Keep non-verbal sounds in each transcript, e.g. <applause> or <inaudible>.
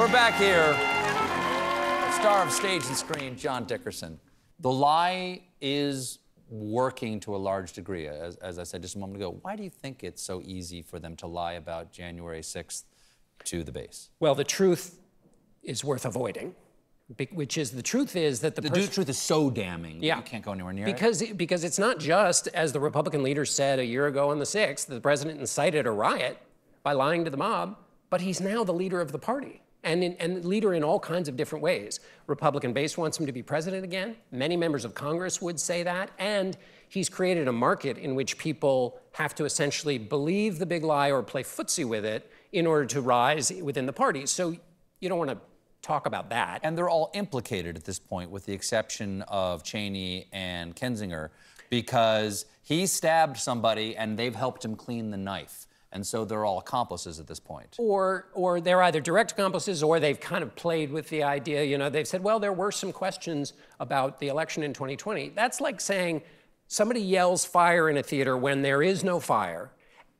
We're back here. Star of stage and screen, John Dickerson. The lie is working to a large degree, as, as, I said just a moment ago. Why do you think it's so easy for them to lie about January 6th to the base? Well, the truth is worth avoiding, which is the truth is that the, the truth is so damning. Yeah, you can't go anywhere near because it. because it's not just as the Republican leader said a year ago on the 6th, the president incited a riot by lying to the mob, but he's now the leader of the party and, in, and leader in all kinds of different ways. Republican base wants him to be president again. Many members of Congress would say that. And he's created a market in which people have to essentially believe the big lie or play footsie with it in order to rise within the party. So you don't want to talk about that. And they're all implicated at this point, with the exception of Cheney and Kinzinger, because he stabbed somebody and they've helped him clean the knife. And so they're all accomplices at this point. Or, or they're either direct accomplices or they've kind of played with the idea, you know, they've said, well, there were some questions about the election in 2020. That's like saying somebody yells fire in a theater when there is no fire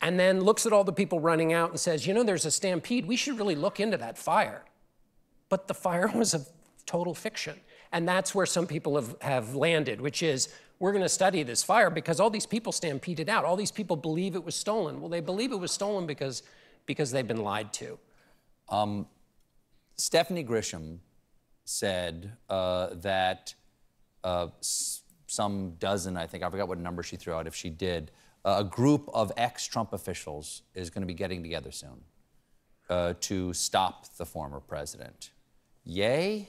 and then looks at all the people running out and says, you know, there's a stampede. We should really look into that fire. But the fire <laughs> was a total fiction. And that's where some people have, have landed, which is we're going to study this fire because all these people stampeded out. All these people believe it was stolen. Well, they believe it was stolen because, because they've been lied to. Um, Stephanie Grisham said uh, that uh, some dozen, I think, I forgot what number she threw out if she did, uh, a group of ex Trump officials is going to be getting together soon uh, to stop the former president. Yay?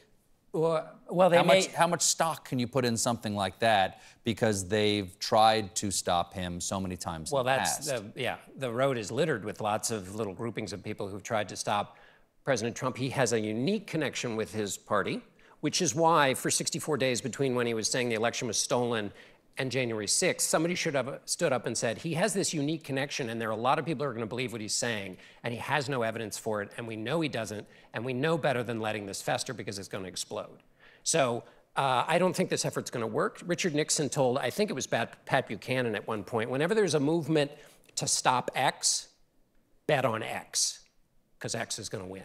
Well, well how, may... much, how much stock can you put in something like that? Because they've tried to stop him so many times. Well, that's the, yeah. The road is littered with lots of little groupings of people who've tried to stop President Trump. He has a unique connection with his party, which is why for 64 days between when he was saying the election was stolen and January 6th, somebody should have stood up and said, he has this unique connection, and there are a lot of people who are going to believe what he's saying, and he has no evidence for it, and we know he doesn't, and we know better than letting this fester because it's going to explode. So uh, I don't think this effort's going to work. Richard Nixon told, I think it was Pat Buchanan at one point, whenever there's a movement to stop X, bet on X, because X is going to win.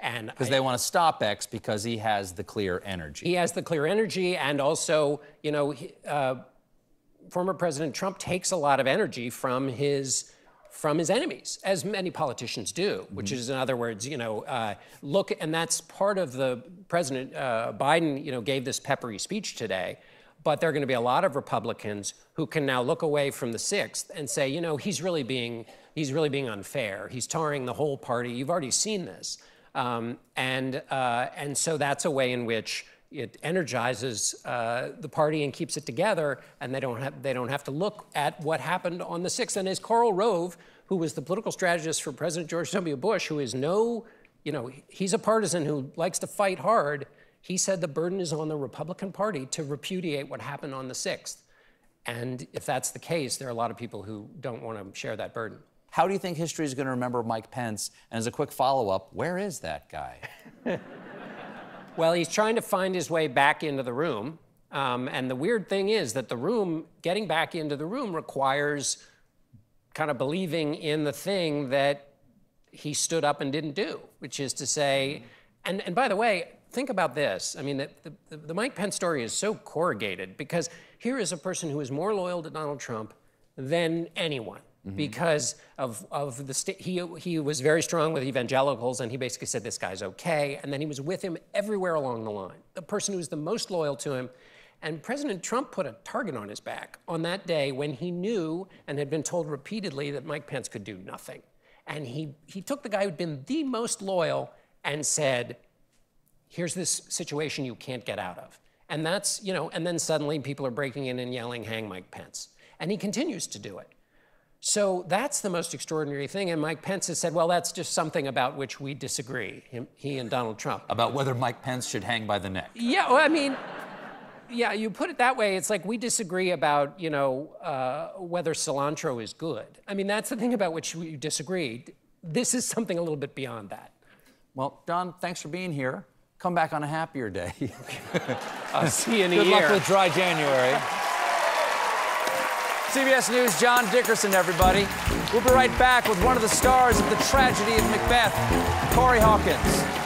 And because they want to stop X because he has the clear energy. He has the clear energy, and also, you know, he, uh, former President Trump takes a lot of energy from his from his enemies, as many politicians do, which mm-hmm. is, in other words, you know, uh, look, and that's part of the President uh, Biden, you know, gave this peppery speech today. But there are going to be a lot of Republicans who can now look away from the sixth and say, you know, he's really being he's really being unfair. He's tarring the whole party. You've already seen this, um, and uh, and so that's a way in which it energizes uh, the party and keeps it together, and they don't, have, they don't have to look at what happened on the 6th. And as Karl Rove, who was the political strategist for President George W. Bush, who is no, you know, he's a partisan who likes to fight hard, he said the burden is on the Republican Party to repudiate what happened on the 6th. And if that's the case, there are a lot of people who don't want to share that burden. How do you think history is going to remember Mike Pence? And as a quick follow up, where is that guy? <laughs> Well, he's trying to find his way back into the room. Um, and the weird thing is that the room, getting back into the room requires kind of believing in the thing that he stood up and didn't do, which is to say, and, and by the way, think about this. I mean, the, the, the Mike Pence story is so corrugated because here is a person who is more loyal to Donald Trump than anyone. Mm-hmm. because of, of the state. he, he was very strong with evangelicals and he basically said this guy's okay and then he was with him everywhere along the line the person who was the most loyal to him and president trump put a target on his back on that day when he knew and had been told repeatedly that mike pence could do nothing and he, he took the guy who'd been the most loyal and said here's this situation you can't get out of and that's you know and then suddenly people are breaking in and yelling hang mike pence and he continues to do it so that's the most extraordinary thing. And Mike Pence has said, well, that's just something about which we disagree, him, he and Donald Trump. About whether Mike Pence should hang by the neck. Yeah, well, I mean, yeah, you put it that way. It's like we disagree about, you know, uh, whether cilantro is good. I mean, that's the thing about which we disagree. This is something a little bit beyond that. Well, Don, thanks for being here. Come back on a happier day. <laughs> I'll see you in a good year. Good luck with dry January. CBS News, John Dickerson, everybody. We'll be right back with one of the stars of the tragedy of Macbeth, Corey Hawkins.